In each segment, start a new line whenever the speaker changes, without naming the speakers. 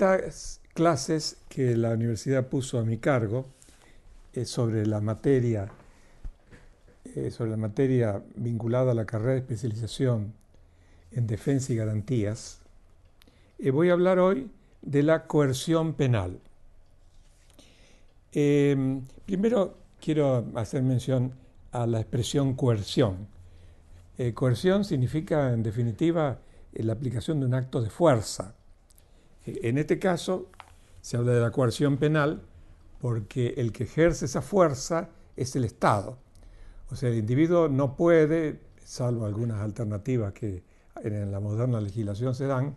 estas clases que la universidad puso a mi cargo eh, sobre la materia eh, sobre la materia vinculada a la carrera de especialización en defensa y garantías, eh, voy a hablar hoy de la coerción penal. Em, primero quiero hacer mención a la expresión coerción. coerción significa, en definitiva, la aplicación de un acto de fuerza en este caso se habla de la coerción penal porque el que ejerce esa fuerza es el Estado. O sea, el individuo no puede, salvo algunas alternativas que en la moderna legislación se dan,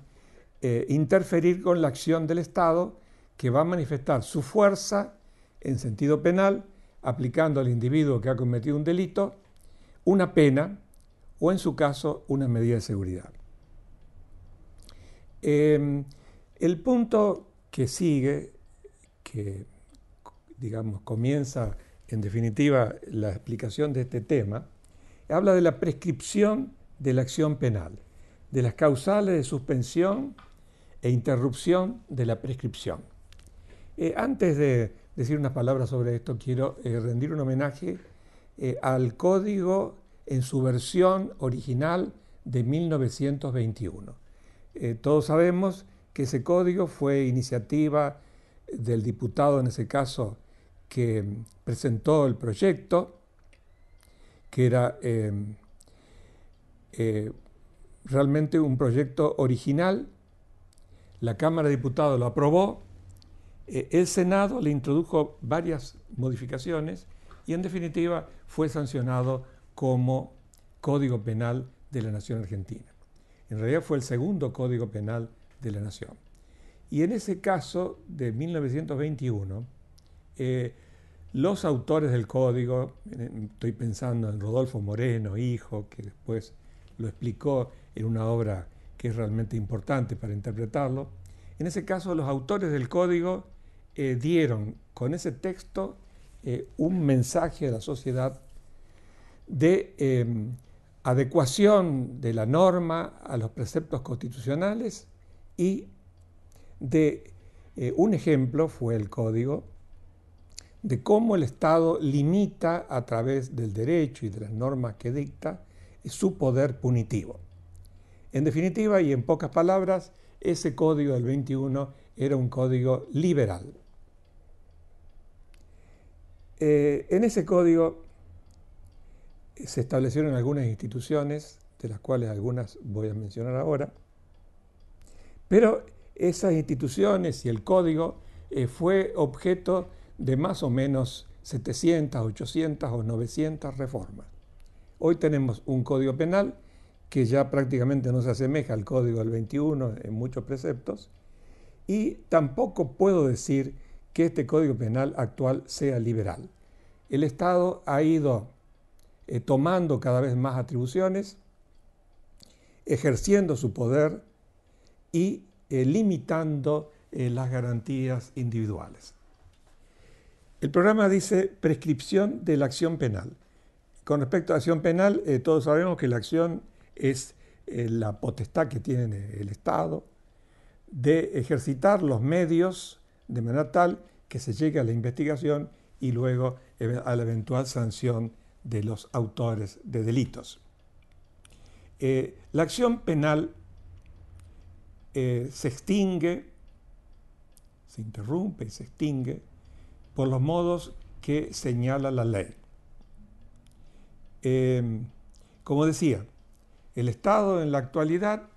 eh, interferir con la acción del Estado que va a manifestar su fuerza en sentido penal, aplicando al individuo que ha cometido un delito una pena o en su caso una medida de seguridad. Eh, el punto que sigue, que digamos comienza en definitiva la explicación de este tema, habla de la prescripción de la acción penal, de las causales de suspensión e interrupción de la prescripción. Eh, antes de decir unas palabras sobre esto, quiero eh, rendir un homenaje eh, al código en su versión original de 1921. todos sabemos que ese código fue iniciativa del diputado en ese caso que presentó el proyecto, que era em, eh, realmente un proyecto original. La Cámara de Diputados lo aprobó, e, el Senado le introdujo varias modificaciones y en definitiva fue sancionado como Código Penal de la Nación Argentina. En realidad fue el segundo Código Penal de la nación. Y en ese caso de 1921, eh, los autores del código, estoy pensando en Rodolfo Moreno, hijo, que después lo explicó en una obra que es realmente importante para interpretarlo, en ese caso los autores del código eh, dieron con ese texto eh, un mensaje a la sociedad de adecuación de la norma a los preceptos constitucionales y de eh, un ejemplo fue el código de cómo el Estado limita a través del derecho y de las normas que dicta su poder punitivo. En definitiva y en pocas palabras, ese código del 21 era un código liberal. Eh, en ese código eh, se establecieron algunas instituciones, de las cuales algunas voy a mencionar ahora, pero esas instituciones y el código eh, fue objeto de más o menos 700, 800 o 900 reformas. Hoy tenemos un código penal que ya prácticamente no se asemeja al código del 21 en muchos preceptos, y tampoco puedo decir que este código penal actual sea liberal. El Estado ha ido eh, tomando cada vez más atribuciones, ejerciendo su poder y eh, limitando eh, las garantías individuales. El programa dice prescripción de la acción penal. Con respecto a acción penal, eh, todos sabemos que la acción es la potestad que tiene el Estado de ejercitar los medios de manera tal que se llegue a la investigación y luego a la eventual sanción de los autores de delitos. la acción penal eh, se extingue, se interrumpe y se extingue por los modos que señala la ley. Em, como decía, el Estado en la actualidad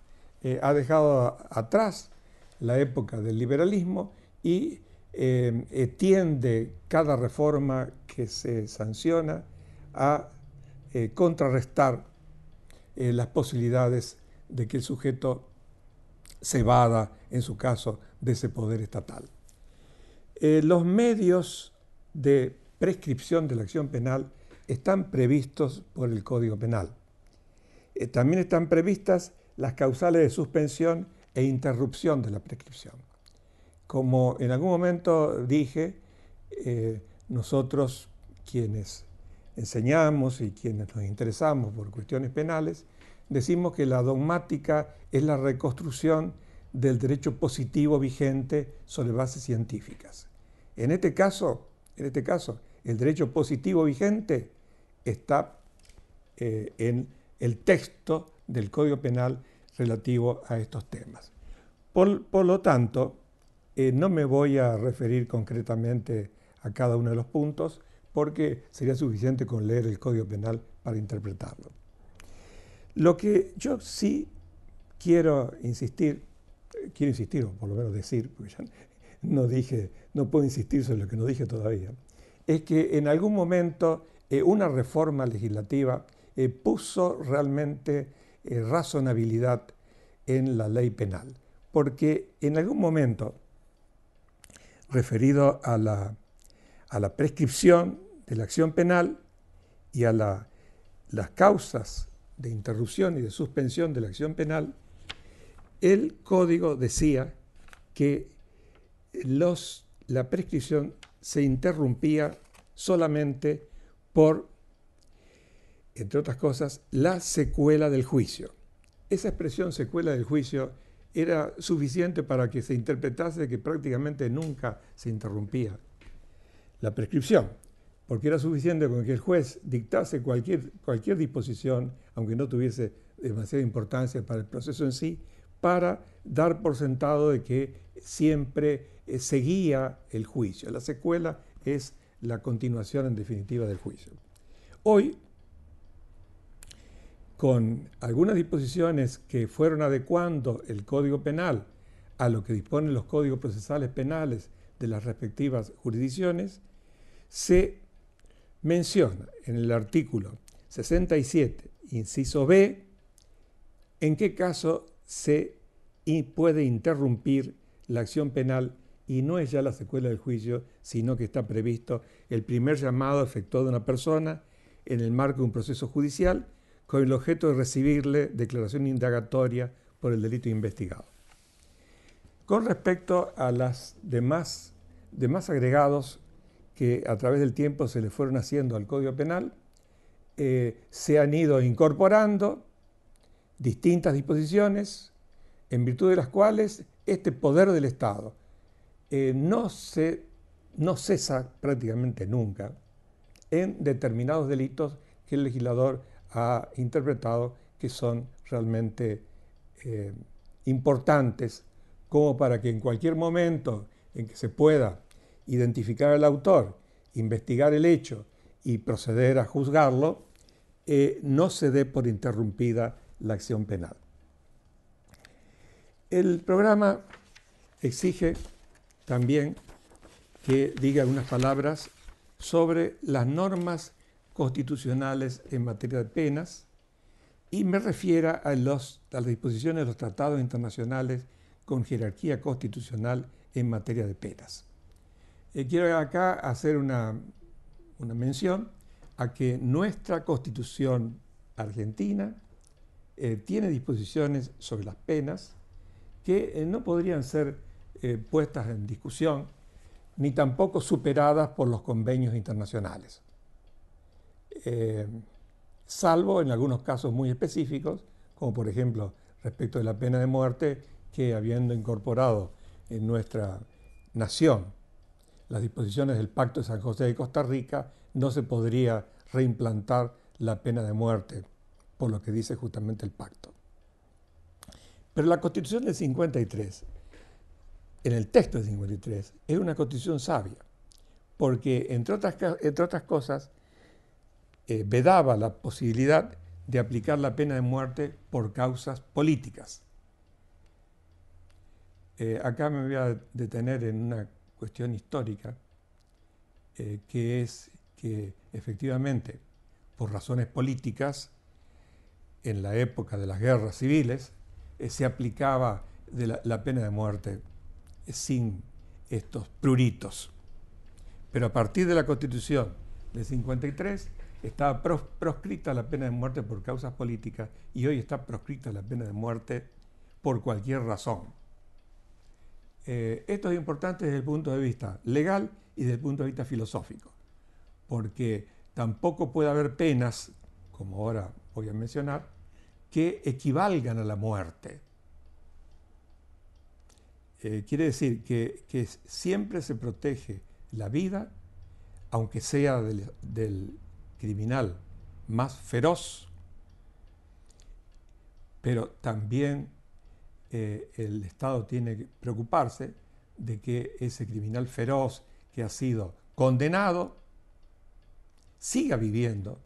eh, ha dejado atrás la época del liberalismo y em, tiende cada reforma que se sanciona a eh, contrarrestar las posibilidades de que el sujeto cebada, en su caso, de ese poder estatal. Eh, los medios de prescripción de la acción penal están previstos por el Código Penal. Eh, también están previstas las causales de suspensión e interrupción de la prescripción. Como en algún momento dije, eh, nosotros quienes enseñamos y quienes nos interesamos por cuestiones penales, decimos que la dogmática es la reconstrucción del derecho positivo vigente sobre bases científicas. En este caso, en este caso el derecho positivo vigente está eh, en el texto del Código Penal relativo a estos temas. Por, lo tanto, eh, no me voy a referir concretamente a cada uno de los puntos porque sería suficiente con leer el Código Penal para interpretarlo. Lo que yo sí quiero insistir, eh, quiero insistir, o por lo menos decir, porque ya no dije, no puedo insistir sobre lo que no dije todavía, es que en algún momento eh, una reforma legislativa eh, puso realmente razonabilidad en la ley penal, porque en algún momento, referido a la, a la prescripción de la acción penal y a las causas de interrupción y de suspensión de la acción penal, el código decía que los, la prescripción se interrumpía solamente por, entre otras cosas, la secuela del juicio. Esa expresión secuela del juicio era suficiente para que se interpretase que prácticamente nunca se interrumpía la prescripción porque era suficiente con que el juez dictase cualquier, cualquier disposición, aunque no tuviese demasiada importancia para el proceso en sí, para dar por sentado de que siempre eh, seguía el juicio. La secuela es la continuación en definitiva del juicio. Hoy, con algunas disposiciones que fueron adecuando el Código Penal a lo que disponen los códigos procesales penales de las respectivas jurisdicciones, se menciona en el artículo 67, inciso B, en qué caso se puede interrumpir la acción penal y no es ya la secuela del juicio, sino que está previsto el primer llamado efectuado de una persona en el marco de un proceso judicial con el objeto de recibirle declaración indagatoria por el delito investigado. Con respecto a los demás, demás agregados que a través del tiempo se le fueron haciendo al Código Penal, eh, se han ido incorporando distintas disposiciones en virtud de las cuales este poder del Estado eh, no, se, no cesa prácticamente nunca en determinados delitos que el legislador ha interpretado que son realmente eh, importantes como para que en cualquier momento en que se pueda identificar al autor, investigar el hecho y proceder a juzgarlo, eh, no se dé por interrumpida la acción penal. El programa exige también que diga algunas palabras sobre las normas constitucionales en materia de penas y me refiera a las disposiciones de los tratados internacionales con jerarquía constitucional en materia de penas. Eh, quiero acá hacer una, mención a que nuestra constitución argentina eh, tiene disposiciones sobre las penas que eh, no podrían ser puestas en discusión ni tampoco superadas por los convenios internacionales, salvo en algunos casos muy específicos, como por ejemplo respecto de la pena de muerte, que habiendo incorporado en nuestra nación las disposiciones del Pacto de San José de Costa Rica, no se podría reimplantar la pena de muerte, por lo que dice justamente el pacto. Pero la constitución del 53, en el texto del 53, es una constitución sabia, porque entre otras, entre otras cosas, eh, vedaba la posibilidad de aplicar la pena de muerte por causas políticas. Eh, acá me voy a detener en una cuestión histórica, eh, que es que efectivamente, por razones políticas, en la época de las guerras civiles, eh, se aplicaba la, pena de muerte eh, sin estos pruritos. Pero a partir de la Constitución de 53 estaba proscrita la pena de muerte por causas políticas y hoy está proscrita la pena de muerte por cualquier razón. Eh, esto es importante desde el punto de vista legal y desde el punto de vista filosófico, porque tampoco puede haber penas, como ahora voy a mencionar, que equivalgan a la muerte. Eh, quiere decir que, siempre se protege la vida, aunque sea del, del criminal más feroz, pero también eh, el Estado tiene que preocuparse de que ese criminal feroz que ha sido condenado siga viviendo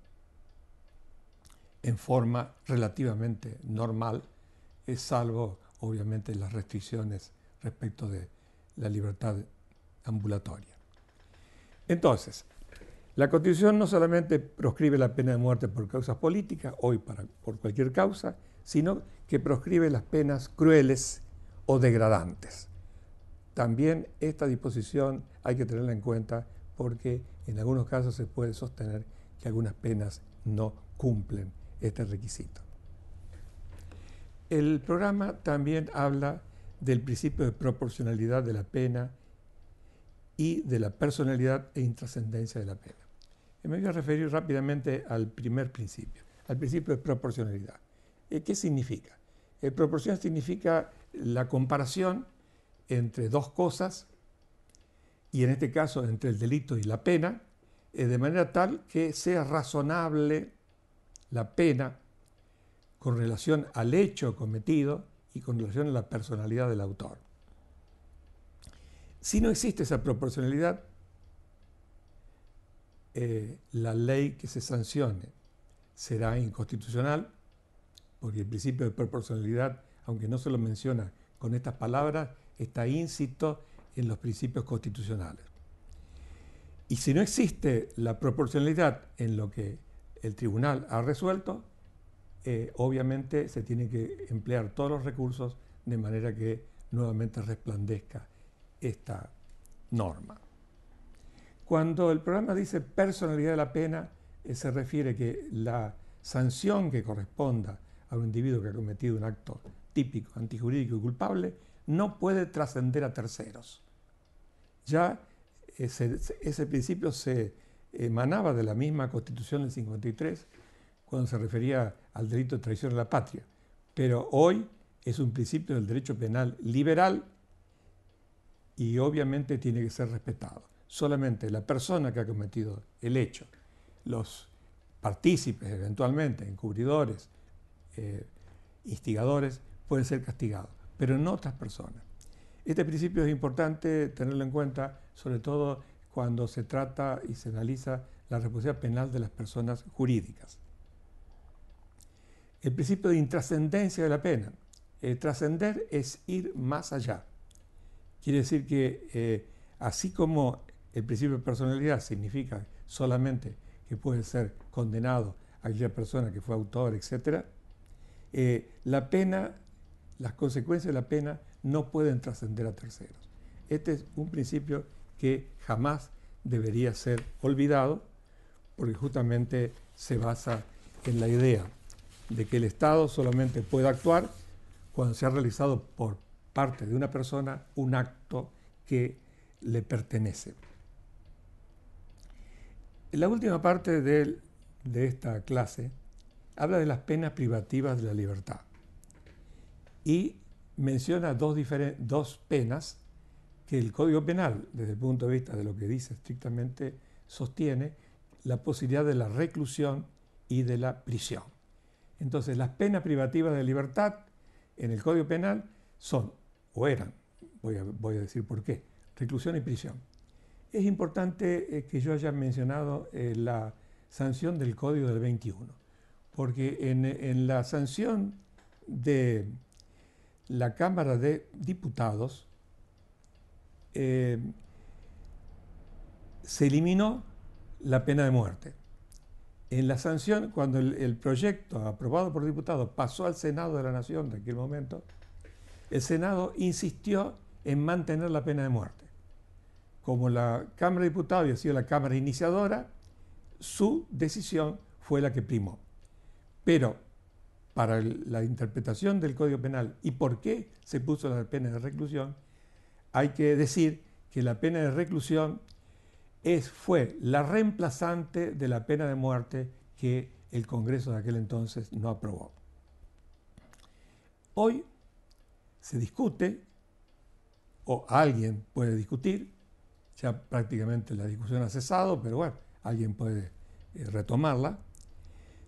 en forma relativamente normal, eh, salvo obviamente las restricciones respecto de la libertad ambulatoria. Entonces, la Constitución no solamente proscribe la pena de muerte por causas políticas, hoy por cualquier causa, sino que proscribe las penas crueles o degradantes. También esta disposición hay que tenerla en cuenta porque en algunos casos se puede sostener que algunas penas no cumplen este requisito. El programa también habla del principio de proporcionalidad de la pena y de la personalidad e intrascendencia de la pena. Me voy a referir rápidamente al primer principio, al principio de proporcionalidad. ¿Qué significa? proporción significa la comparación entre dos cosas, y en este caso entre el delito y la pena, eh, de manera tal que sea razonable la pena con relación al hecho cometido y con relación a la personalidad del autor. Si no existe esa proporcionalidad, eh, la ley que se sancione será inconstitucional porque el principio de proporcionalidad, aunque no se lo menciona con estas palabras, está íncito en los principios constitucionales. Y si no existe la proporcionalidad en lo que el tribunal ha resuelto, eh, obviamente se tienen que emplear todos los recursos de manera que nuevamente resplandezca esta norma. Cuando el programa dice personalidad de la pena, eh, se refiere que la sanción que corresponda a un individuo que ha cometido un acto típico, antijurídico y culpable, no puede trascender a terceros. Ya eh, ese, principio se emanaba de la misma Constitución del 53 cuando se refería al delito de traición a la patria, pero hoy es un principio del derecho penal liberal y obviamente tiene que ser respetado. Solamente la persona que ha cometido el hecho, los partícipes eventualmente, encubridores, eh, instigadores pueden ser castigados, pero no otras personas. Este principio es importante tenerlo en cuenta, sobre todo cuando se trata y se analiza la responsabilidad penal de las personas jurídicas. El principio de intrascendencia de la pena. Eh, trascender es ir más allá. Quiere decir que eh, así como el principio de personalidad significa solamente que puede ser condenado aquella persona que fue autor, etcétera, eh, la pena, las consecuencias de la pena no pueden trascender a terceros. Este es un principio que jamás debería ser olvidado porque justamente se basa en la idea de que el Estado solamente puede actuar cuando se ha realizado por parte de una persona un acto que le pertenece. En la última parte de esta clase habla de las penas privativas de la libertad y menciona dos, dos penas que el Código Penal, desde el punto de vista de lo que dice estrictamente, sostiene la posibilidad de la reclusión y de la prisión. Entonces, las penas privativas de libertad en el Código Penal son, o eran, voy a, voy a decir por qué, reclusión y prisión. Es importante eh, que yo haya mencionado eh, la sanción del Código del 21 porque en, la sanción de la Cámara de Diputados eh, se eliminó la pena de muerte. En la sanción, cuando el, el, proyecto aprobado por diputados pasó al Senado de la Nación de aquel momento, el Senado insistió en mantener la pena de muerte. Como la Cámara de Diputados había sido la Cámara iniciadora, su decisión fue la que primó. Pero para la interpretación del Código Penal y por qué se puso la pena de reclusión, hay que decir que la pena de reclusión es, fue la reemplazante de la pena de muerte que el Congreso de aquel entonces no aprobó. Hoy se discute, o alguien puede discutir, ya prácticamente la discusión ha cesado, pero bueno, alguien puede eh, retomarla,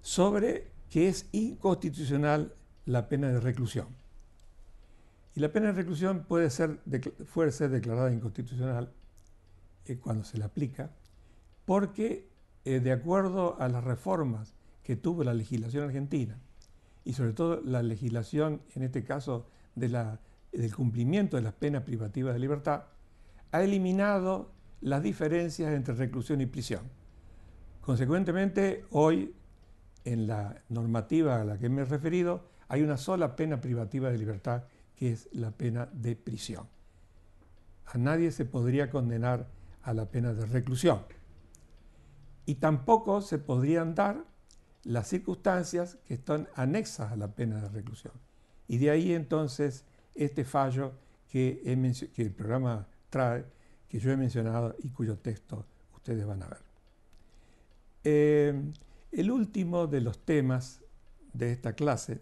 sobre que es inconstitucional la pena de reclusión. Y la pena de reclusión puede ser, declarada inconstitucional eh, cuando se la aplica, porque eh, de acuerdo a las reformas que tuvo la legislación argentina, y sobre todo la legislación, en este caso, del cumplimiento de las penas privativas de libertad, ha eliminado las diferencias entre reclusión y prisión. Consecuentemente, hoy en la normativa a la que me he referido, hay una sola pena privativa de libertad, que es la pena de prisión. A nadie se podría condenar a la pena de reclusión. Y tampoco se podrían dar las circunstancias que están anexas a la pena de reclusión. Y de ahí entonces este fallo que, el programa trae, que yo he mencionado y cuyo texto ustedes van a ver. Eh, el último de los temas de esta clase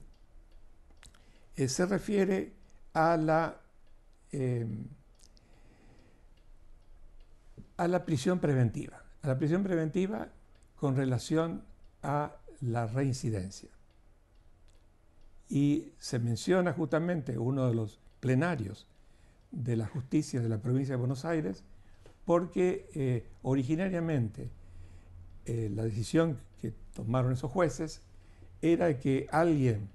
eh, se refiere a la, eh, a la prisión preventiva, a la prisión preventiva con relación a la reincidencia. Y se menciona justamente uno de los plenarios de la justicia de la provincia de Buenos Aires porque eh, originariamente eh, la decisión que tomaron esos jueces era que alguien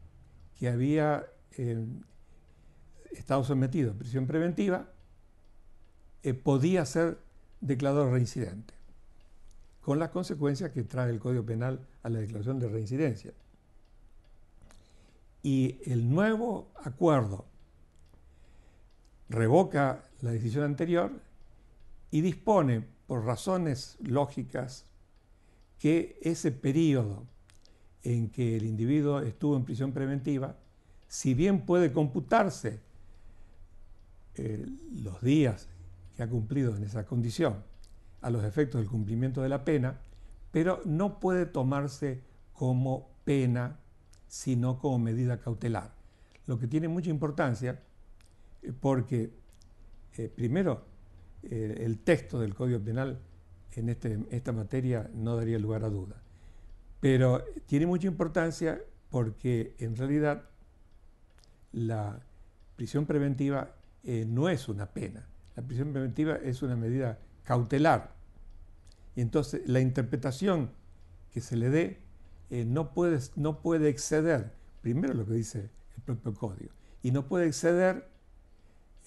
que había eh, estado sometido a prisión preventiva eh, podía ser declarado reincidente, con las consecuencias que trae el Código Penal a la declaración de reincidencia. Y el nuevo acuerdo revoca la decisión anterior y dispone, por razones lógicas, que ese periodo en que el individuo estuvo en prisión preventiva, si bien puede computarse eh, los días que ha cumplido en esa condición a los efectos del cumplimiento de la pena, pero no puede tomarse como pena, sino como medida cautelar. Lo que tiene mucha importancia eh, porque, eh, primero, el texto del Código Penal en este, esta materia no daría lugar a duda. Pero tiene mucha importancia porque en realidad la prisión preventiva eh, no es una pena. La prisión preventiva es una medida cautelar. Y entonces la interpretación que se le dé eh, no, puede, no puede exceder, primero lo que dice el propio código, y no puede exceder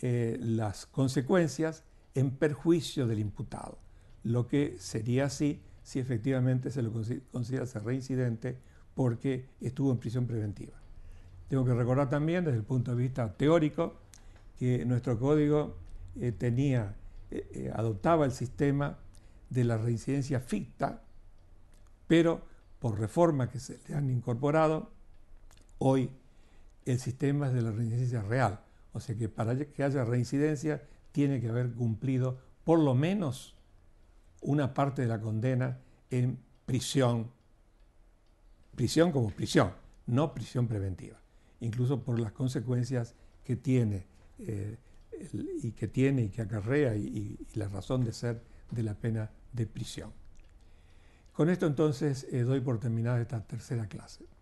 eh, las consecuencias en perjuicio del imputado lo que sería así si efectivamente se lo considera reincidente porque estuvo en prisión preventiva. Tengo que recordar también desde el punto de vista teórico que nuestro código eh, tenía, eh, eh, adoptaba el sistema de la reincidencia ficta, pero por reformas que se le han incorporado, hoy el sistema es de la reincidencia real. O sea que para que haya reincidencia tiene que haber cumplido por lo menos una parte de la condena en prisión, prisión como prisión, no prisión preventiva, incluso por las consecuencias que tiene eh, y que tiene y que acarrea y, la razón de ser de la pena de prisión. Con esto entonces eh, doy por terminada esta tercera clase.